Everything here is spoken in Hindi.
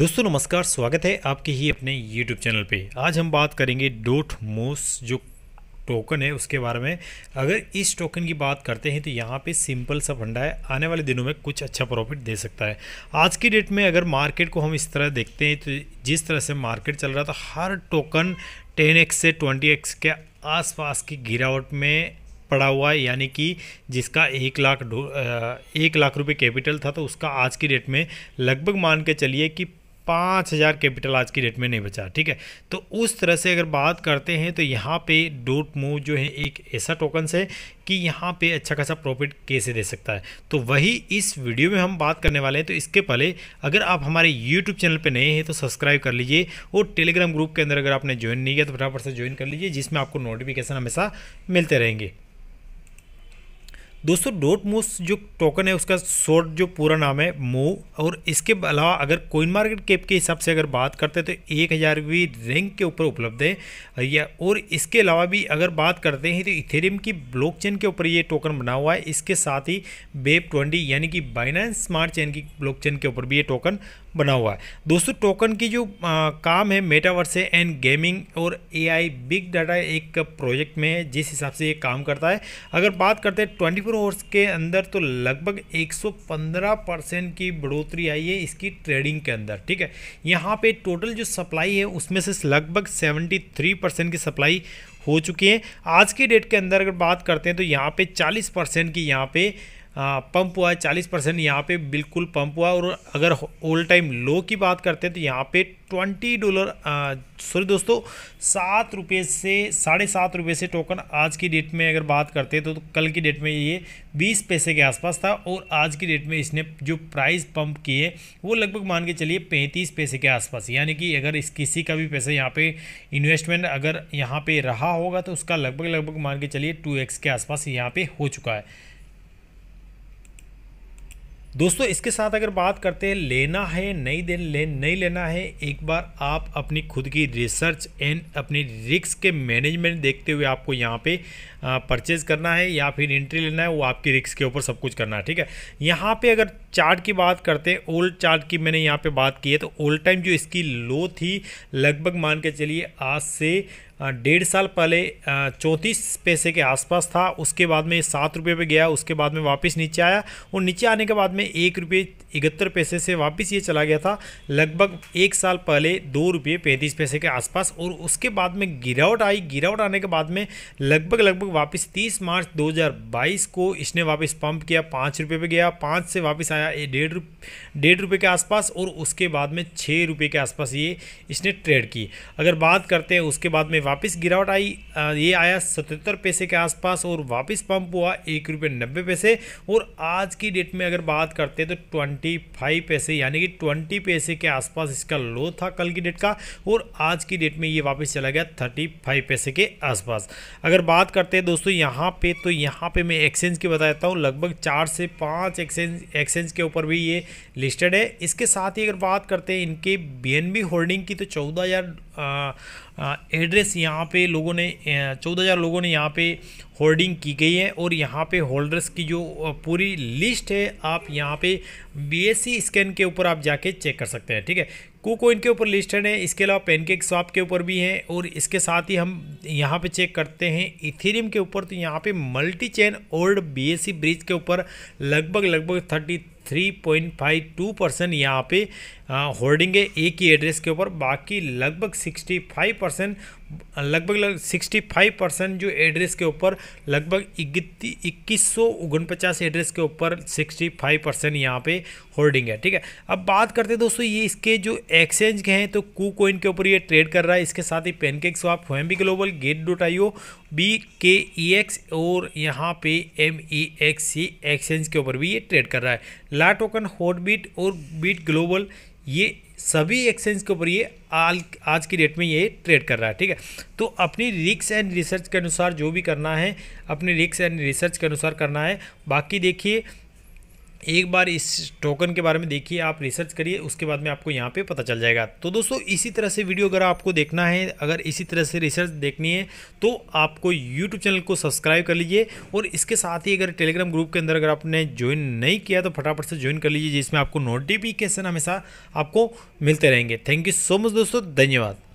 दोस्तों नमस्कार स्वागत है आपके ही अपने यूट्यूब चैनल पे आज हम बात करेंगे डोट मोस जो टोकन है उसके बारे में अगर इस टोकन की बात करते हैं तो यहाँ पे सिंपल सा फंडा है आने वाले दिनों में कुछ अच्छा प्रॉफिट दे सकता है आज की डेट में अगर मार्केट को हम इस तरह देखते हैं तो जिस तरह से मार्केट चल रहा था हर टोकन टेन से ट्वेंटी के आसपास की गिरावट में पड़ा हुआ है यानी कि जिसका एक लाख एक लाख रुपए कैपिटल था तो उसका आज की डेट में लगभग मान के चलिए कि पाँच हज़ार कैपिटल आज की डेट में नहीं बचा ठीक है तो उस तरह से अगर बात करते हैं तो यहाँ पे डोट मूव जो है एक ऐसा टोकन्स है कि यहाँ पे अच्छा खासा प्रॉफिट कैसे दे सकता है तो वही इस वीडियो में हम बात करने वाले हैं तो इसके पहले अगर आप हमारे यूट्यूब चैनल पे नए हैं तो सब्सक्राइब कर लीजिए और टेलीग्राम ग्रुप के अंदर अगर आपने ज्वाइन नहीं किया तो फटाफट से ज्वाइन कर लीजिए जिसमें आपको नोटिफिकेशन हमेशा मिलते रहेंगे दोस्तों डोट मूव जो टोकन है उसका शॉर्ट जो पूरा नाम है मो और इसके अलावा अगर कोइन मार्केट कैप के हिसाब से अगर बात करते हैं तो एक हज़ारवीं रैंक के ऊपर उपलब्ध है या और इसके अलावा भी अगर बात करते हैं तो इथेरियम की ब्लॉकचेन के ऊपर ये टोकन बना हुआ है इसके साथ ही बेब ट्वेंटी यानी कि बाइनेंस स्मार्ट चेन की ब्लॉक के ऊपर भी ये टोकन बना हुआ है दोस्तों टोकन की जो आ, काम है मेटावर्स है एंड गेमिंग और एआई बिग डाटा एक प्रोजेक्ट में है जिस हिसाब से ये काम करता है अगर बात करते हैं ट्वेंटी फोर आवर्स के अंदर तो लगभग 115 परसेंट की बढ़ोतरी आई है इसकी ट्रेडिंग के अंदर ठीक है यहाँ पे टोटल जो सप्लाई है उसमें से लगभग सेवेंटी परसेंट की सप्लाई हो चुकी है आज की डेट के अंदर अगर बात करते हैं तो यहाँ पर चालीस परसेंट की यहाँ पर पंप हुआ है चालीस परसेंट यहाँ पर बिल्कुल पंप हुआ और अगर ऑल टाइम लो की बात करते हैं तो यहाँ पे ट्वेंटी डॉलर सॉरी दोस्तों सात रुपये से साढ़े सात रुपये से टोकन आज की डेट में अगर बात करते हैं तो, तो कल की डेट में ये बीस पैसे के आसपास था और आज की डेट में इसने जो प्राइस पंप किए वो लगभग मान के चलिए पैंतीस पैसे के आसपास यानी कि अगर इस किसी का भी पैसा यहाँ पर इन्वेस्टमेंट अगर यहाँ पर रहा होगा तो उसका लगभग लगभग मान के चलिए टू एक्स के आसपास यहाँ पे हो चुका है दोस्तों इसके साथ अगर बात करते हैं लेना है नहीं दे ले, नहीं लेना है एक बार आप अपनी खुद की रिसर्च एंड अपनी रिक्स के मैनेजमेंट देखते हुए आपको यहाँ पे परचेज़ करना है या फिर एंट्री लेना है वो आपकी रिक्स के ऊपर सब कुछ करना है ठीक है यहाँ पे अगर चार्ट की बात करते हैं ओल्ड चार्ट की मैंने यहाँ पर बात की है तो ओल्ड टाइम जो इसकी लो थी लगभग मान के चलिए आज से डेढ़ साल पहले चौंतीस पैसे के आसपास था उसके बाद में सात रुपये पर गया उसके बाद में वापस नीचे आया और नीचे आने के बाद में एक रुपये इकहत्तर पैसे से वापस ये चला गया था लगभग एक साल पहले दो रुपये पैंतीस पैसे के आसपास और उसके बाद में गिरावट आई गिरावट आने के बाद में लगभग लगभग वापस तीस मार्च दो को इसने वापस पंप किया पाँच रुपये पर गया पाँच से वापस आया ये डेढ़ डेढ़ रुपये के आसपास और उसके बाद में छः रुपये के आसपास ये इसने ट्रेड की अगर बात करते हैं उसके बाद में वापस गिरावट आई ये आया सतहत्तर पैसे के आसपास और वापस पंप हुआ एक रुपये नब्बे पैसे और आज की डेट में अगर बात करते हैं तो ट्वेंटी फाइव पैसे यानी कि ट्वेंटी पैसे के आसपास इसका लो था कल की डेट का और आज की डेट में ये वापस चला गया थर्टी फाइव पैसे के आसपास अगर बात करते हैं दोस्तों यहाँ पे तो यहाँ पे मैं एक्सचेंज की बता देता हूँ लगभग चार से पाँच एक्सचेंज एक्सचेंज के ऊपर भी ये लिस्टेड है इसके साथ ही अगर बात करते हैं इनके बी होल्डिंग की तो चौदह एड्रेस यहाँ पे लोगों ने चौदह हज़ार लोगों ने यहाँ पे होल्डिंग की गई है और यहाँ पे होल्डर्स की जो पूरी लिस्ट है आप यहाँ पे बीएससी स्कैन के ऊपर आप जाके चेक कर सकते हैं ठीक है को के ऊपर लिस्टेड है इसके अलावा पेनकेक स्वाप के ऊपर भी हैं और इसके साथ ही हम यहाँ पे चेक करते हैं इथेरियम के ऊपर तो यहाँ पे multi chain old BSC bridge के ऊपर लगभग लगभग thirty three point five two percent यहाँ पे होल्डिंग है एक ही एड्रेस के ऊपर बाकी लगभग सिक्सटी फाइव परसेंट लगभग लग सिक्सटी फाइव परसेंट जो एड्रेस के ऊपर लगभग इक्कीस सौ उनपचास एड्रेस के ऊपर सिक्सटी फाइव परसेंट यहाँ पे होल्डिंग है ठीक है अब बात करते हैं दोस्तों ये इसके जो एक्सचेंज के हैं तो कू कोइन के ऊपर ये ट्रेड कर रहा है इसके साथ ही pancake swap B global gate dot I B K E X और यहाँ पे M E X C exchange के ऊपर भी ये ट्रेड कर रहा है ला टोकन बीट और बीट ग्लोबल ये सभी एक्सचेंज के ऊपर ये आल आज की डेट में ये ट्रेड कर रहा है ठीक है तो अपनी रिक्स एंड रिसर्च के अनुसार जो भी करना है अपनी रिक्स एंड रिसर्च के अनुसार करना है बाकी देखिए एक बार इस टोकन के बारे में देखिए आप रिसर्च करिए उसके बाद में आपको यहाँ पे पता चल जाएगा तो दोस्तों इसी तरह से वीडियो अगर आपको देखना है अगर इसी तरह से रिसर्च देखनी है तो आपको यूट्यूब चैनल को सब्सक्राइब कर लीजिए और इसके साथ ही अगर टेलीग्राम ग्रुप के अंदर अगर आपने ज्वाइन नहीं किया तो फटाफट से ज्वाइन कर लीजिए जिसमें आपको नोटिफिकेशन हमेशा आपको मिलते रहेंगे थैंक यू सो मच दोस्तों धन्यवाद